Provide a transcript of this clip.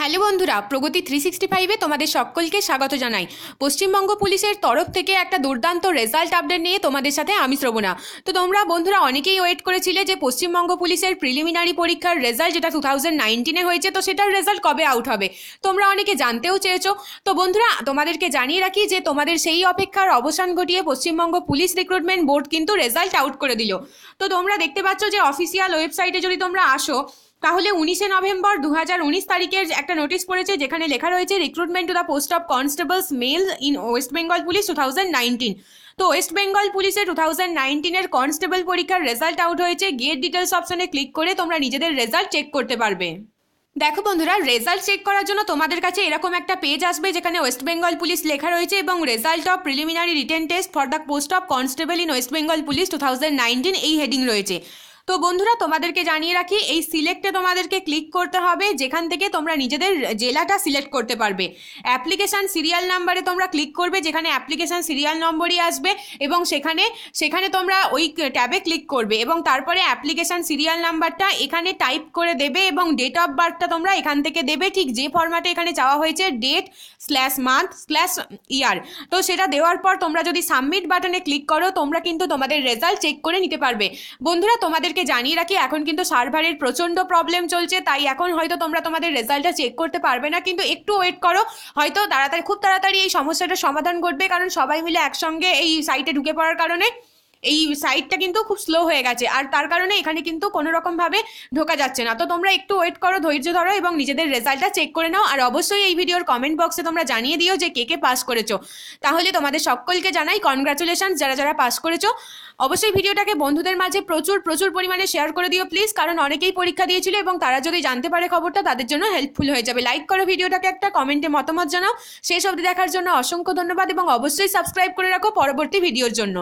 hello বন্ধুরা প্রগতি three sixty ফাইভে তোমাদের সকলকে স্বাগত জানাই পশ্চিমবঙ্গ পুলিশের তরফ থেকে একটা দুর্দান্ত রেজাল্ট আপডেট নিয়ে তোমাদের সাথে আমি শ্রবণা তো তোমরা বন্ধুরা অনেকেই ওয়েট করেছিলে যে পশ্চিমবঙ্গ পুলিশের প্রিলিমিনারি পরীক্ষার রেজাল্ট যেটা টু থাউজেন্ড নাইনটিনে হয়েছে তো সেটার রেজাল্ট কবে আউট হবে তোমরা অনেকে জানতেও চেয়েছো তো বন্ধুরা তোমাদেরকে জানিয়ে রাখি যে তোমাদের সেই অপেক্ষার অবসান ঘটিয়ে পশ্চিমবঙ্গ পুলিশ রিক্রুটমেন্ট বোর্ড কিন্তু রেজাল্ট আউট করে দিল তো তোমরা দেখতে পাচ্ছ যে অফিসিয়াল ওয়েবসাইটে যদি তোমরা আসো তাহলে উনিশে নভেম্বর দু তারিখের একটা নোটিশ পড়েছে যেখানে লেখা রয়েছে recruitment to the post of constables male in West Bengal police two তো ওয়েস্ট বেঙ্গল পুলিশে টু থাউজেন্ড নাইনটিনের কনস্টেবল পরীক্ষার রেজাল্ট আউট হয়েছে গেট ডিটেলস অপশনে ক্লিক করে তোমরা নিজেদের রেজাল্ট চেক করতে পারবে দেখো বন্ধুরা রেজাল্ট চেক করার জন্য তোমাদের কাছে এরকম একটা পেজ আসবে যেখানে ওয়েস্ট বেঙ্গল পুলিশ লেখা রয়েছে এবং result of preliminary written test for the post of constable in West Bengal police two এই হেডিং রয়েছে তো বন্ধুরা তোমাদেরকে জানিয়ে রাখি এই সিলেক্টে তোমাদেরকে ক্লিক করতে হবে যেখান থেকে তোমরা নিজেদের জেলাটা সিলেক্ট করতে পারবে অ্যাপ্লিকেশান সিরিয়াল নাম্বারে তোমরা ক্লিক করবে যেখানে অ্যাপ্লিকেশান সিরিয়াল নম্বরই আসবে এবং সেখানে সেখানে তোমরা ওই ট্যাবে ক্লিক করবে এবং তারপরে অ্যাপ্লিকেশান সিরিয়াল নাম্বারটা এখানে টাইপ করে দেবে এবং ডেট অফ বার্থটা তোমরা এখান থেকে দেবে ঠিক যে ফরম্যাটে এখানে চাওয়া হয়েছে date slash month slash year তো সেটা দেওয়ার পর তোমরা যদি সাবমিট বাটনে ক্লিক করো তোমরা কিন্তু তোমাদের রেজাল্ট চেক করে নিতে পারবে বন্ধুরা তোমাদের তোমাদেরকে জানিয়ে রাখি এখন কিন্তু সার্ভারের প্রচণ্ড প্রবলেম চলছে তাই এখন হয়তো তোমরা তোমাদের রেজাল্টটা চেক করতে পারবে না কিন্তু একটু ওয়েট করো হয়তো তাড়াতাড়ি খুব তাড়াতাড়ি এই সমস্যাটার সমাধান ঘটবে কারণ সবাই মিলে একসঙ্গে এই সাইটে ঢুকে পড়ার কারণে এই সাইডটা কিন্তু খুব স্লো হয়ে গেছে আর তার কারণে এখানে কিন্তু কোনো ভাবে ঢোকা যাচ্ছে না তো তোমরা একটু ওয়েট করো ধৈর্য ধরো এবং নিজেদের রেজাল্টটা চেক করে নাও আর অবশ্যই এই ভিডিওর কমেন্ট বক্সে তোমরা জানিয়ে দিও যে কে কে পাস করেছো তাহলে তোমাদের সকলকে জানাই কনগ্রাচুলেশন যারা যারা পাস করেছো অবশ্যই ভিডিওটাকে বন্ধুদের মাঝে প্রচুর প্রচুর পরিমাণে শেয়ার করে দিও প্লিজ কারণ অনেকেই পরীক্ষা দিয়েছিল এবং তারা যদি জানতে পারে খবরটা তাদের জন্য হেল্পফুল হয়ে যাবে লাইক করো ভিডিওটাকে একটা কমেন্টে মতামত জানাও শেষ অবধি দেখার জন্য অসংখ্য ধন্যবাদ এবং অবশ্যই সাবস্ক্রাইব করে রাখো পরবর্তী ভিডিওর জন্য